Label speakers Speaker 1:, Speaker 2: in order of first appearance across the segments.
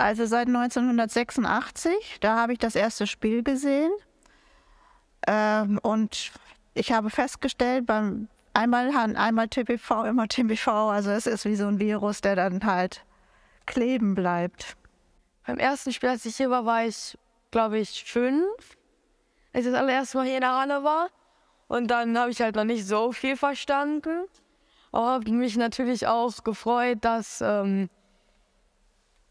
Speaker 1: also seit 1986. Da habe ich das erste Spiel gesehen. Ähm, und ich habe festgestellt, beim einmal Han, einmal TBV, immer TPV, Also es ist wie so ein Virus, der dann halt kleben bleibt. Beim ersten Spiel, als ich hier war, war ich, glaube ich, fünf. Als ich das allererste Mal hier in der Halle war. Und dann habe ich halt noch nicht so viel verstanden. Aber habe mich natürlich auch gefreut, dass ähm,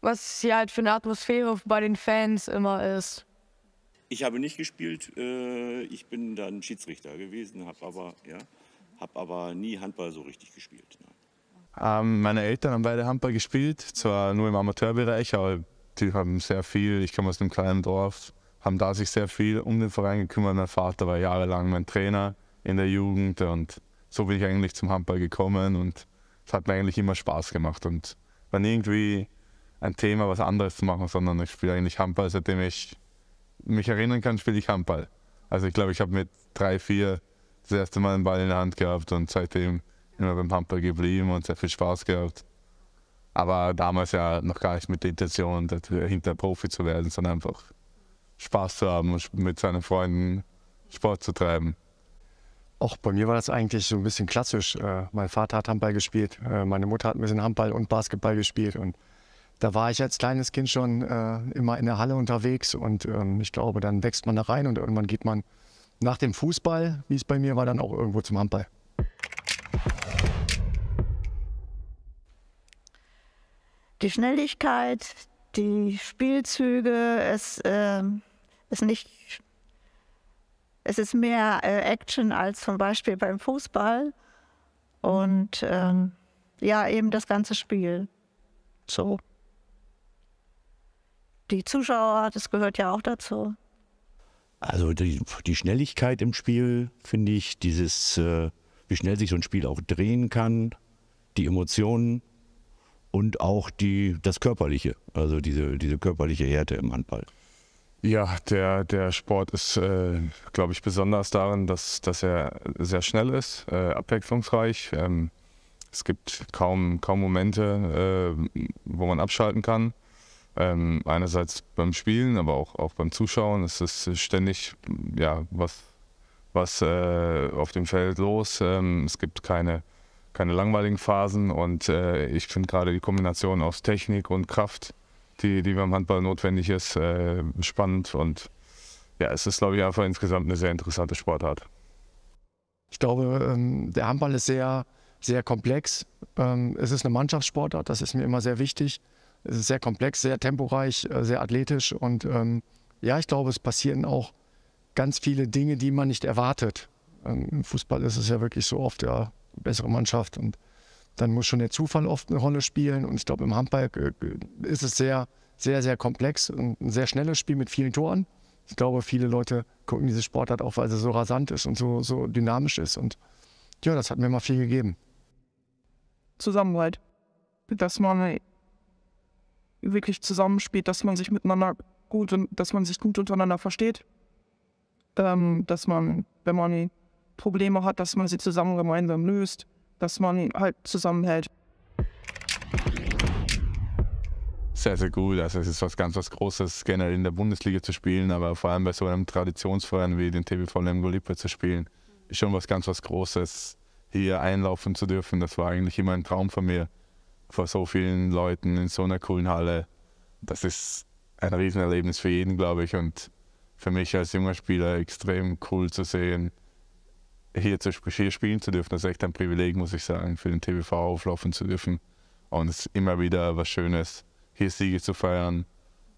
Speaker 1: was hier halt für eine Atmosphäre bei den Fans immer ist.
Speaker 2: Ich habe nicht gespielt, äh, ich bin dann Schiedsrichter gewesen, habe aber, ja, hab aber nie Handball so richtig gespielt. Ähm, meine Eltern haben beide Handball gespielt, zwar nur im Amateurbereich, aber die haben sehr viel, ich komme aus einem kleinen Dorf, haben da sich sehr viel um den Verein gekümmert. Mein Vater war jahrelang mein Trainer in der Jugend und so bin ich eigentlich zum Handball gekommen und es hat mir eigentlich immer Spaß gemacht und wenn irgendwie ein Thema, was anderes zu machen, sondern ich spiele eigentlich Handball. Seitdem ich mich erinnern kann, spiele ich Handball. Also ich glaube, ich habe mit drei, vier das erste Mal einen Ball in der Hand gehabt und seitdem immer beim Handball geblieben und sehr viel Spaß gehabt. Aber damals ja noch gar nicht mit der Intention, hinter Profi zu werden, sondern einfach
Speaker 3: Spaß zu haben und mit seinen Freunden Sport zu treiben. Auch bei mir war das eigentlich so ein bisschen klassisch. Äh, mein Vater hat Handball gespielt, äh, meine Mutter hat ein bisschen Handball und Basketball gespielt und da war ich als kleines Kind schon äh, immer in der Halle unterwegs und ähm, ich glaube, dann wächst man da rein und irgendwann geht man nach dem Fußball, wie es bei mir war, dann auch irgendwo zum Handball.
Speaker 1: Die Schnelligkeit, die Spielzüge, es äh, ist nicht, es ist mehr äh, Action als zum Beispiel beim Fußball und ähm, ja eben das ganze Spiel. So die Zuschauer, das gehört ja auch dazu.
Speaker 3: Also die, die Schnelligkeit im Spiel, finde ich, dieses, äh, wie schnell sich so ein Spiel auch drehen kann, die Emotionen und
Speaker 4: auch die, das Körperliche, also diese, diese körperliche Härte im Handball. Ja, der, der Sport ist, äh, glaube ich, besonders darin, dass, dass er sehr schnell ist, äh, abwechslungsreich. Ähm, es gibt kaum, kaum Momente, äh, wo man abschalten kann. Ähm, einerseits beim Spielen, aber auch, auch beim Zuschauen. Es ist ständig ja, was, was äh, auf dem Feld los. Ähm, es gibt keine, keine langweiligen Phasen und äh, ich finde gerade die Kombination aus Technik und Kraft, die, die beim Handball notwendig ist, äh, spannend und ja, es ist, glaube ich, einfach insgesamt eine sehr interessante Sportart.
Speaker 1: Ich
Speaker 3: glaube, ähm, der Handball ist sehr, sehr komplex. Ähm, es ist eine Mannschaftssportart, das ist mir immer sehr wichtig. Es ist sehr komplex, sehr temporeich, äh, sehr athletisch und ähm, ja, ich glaube, es passieren auch ganz viele Dinge, die man nicht erwartet. Ähm, Im Fußball ist es ja wirklich so oft ja bessere Mannschaft und dann muss schon der Zufall oft eine Rolle spielen und ich glaube im Handball äh, äh, ist es sehr sehr sehr komplex und ein sehr schnelles Spiel mit vielen Toren. Ich glaube, viele Leute gucken diese Sportart auch, weil sie so rasant ist und so so dynamisch ist und ja, das hat mir mal viel gegeben. Zusammenhalt, dass man wirklich zusammenspielt, dass man sich miteinander gut und dass man sich gut untereinander versteht. Ähm, dass man, wenn man Probleme hat, dass man sie zusammen gemeinsam löst, dass man halt zusammenhält.
Speaker 2: Sehr, sehr gut. Also es ist was ganz was Großes, generell in der Bundesliga zu spielen, aber vor allem bei so einem Traditionsverein wie den TBV Lemgo-Lippe zu spielen, ist schon was ganz was Großes. Hier einlaufen zu dürfen, das war eigentlich immer ein Traum von mir vor so vielen Leuten in so einer coolen Halle, das ist ein Riesenerlebnis für jeden, glaube ich. Und für mich als junger Spieler extrem cool zu sehen, hier, zu, hier spielen zu dürfen. Das ist echt ein Privileg, muss ich sagen, für den TBV auflaufen zu dürfen. Und es ist immer wieder was Schönes, hier Siege zu feiern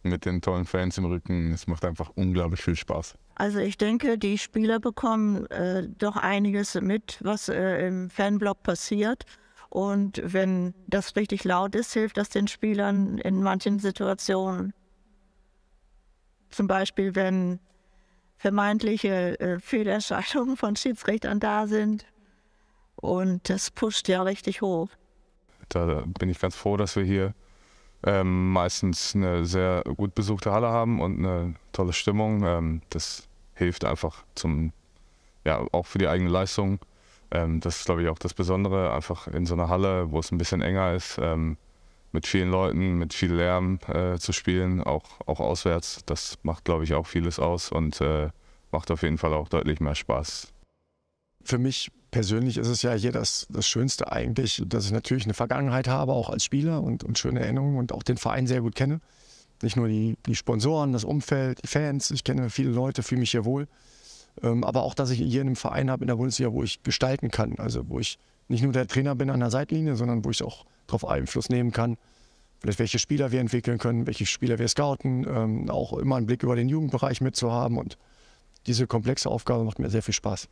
Speaker 2: mit den tollen Fans im Rücken. Es macht einfach unglaublich viel Spaß.
Speaker 1: Also ich denke, die Spieler bekommen äh, doch einiges mit, was äh, im Fanblock passiert. Und wenn das richtig laut ist, hilft das den Spielern in manchen Situationen. Zum Beispiel, wenn vermeintliche äh, Fehlentscheidungen von Schiedsrichtern da sind. Und das pusht ja richtig hoch.
Speaker 4: Da bin ich ganz froh, dass wir hier ähm, meistens eine sehr gut besuchte Halle haben und eine tolle Stimmung. Ähm, das hilft einfach zum, ja, auch für die eigene Leistung. Ähm, das ist, glaube ich, auch das Besondere, einfach in so einer Halle, wo es ein bisschen enger ist, ähm, mit vielen Leuten, mit viel Lärm äh, zu spielen, auch, auch auswärts. Das macht, glaube ich, auch vieles aus und äh, macht auf jeden Fall auch deutlich mehr Spaß.
Speaker 3: Für mich persönlich ist es ja hier das, das Schönste eigentlich, dass ich natürlich eine Vergangenheit habe, auch als Spieler und, und schöne Erinnerungen und auch den Verein sehr gut kenne. Nicht nur die, die Sponsoren, das Umfeld, die Fans. Ich kenne viele Leute, fühle mich hier wohl. Ähm, aber auch, dass ich hier einen Verein habe in der Bundesliga, wo ich gestalten kann. Also wo ich nicht nur der Trainer bin an der Seitlinie, sondern wo ich auch darauf Einfluss nehmen kann. Vielleicht welche Spieler wir entwickeln können, welche Spieler wir scouten, ähm, auch immer einen Blick über den Jugendbereich mitzuhaben. Und diese komplexe Aufgabe macht mir sehr viel Spaß.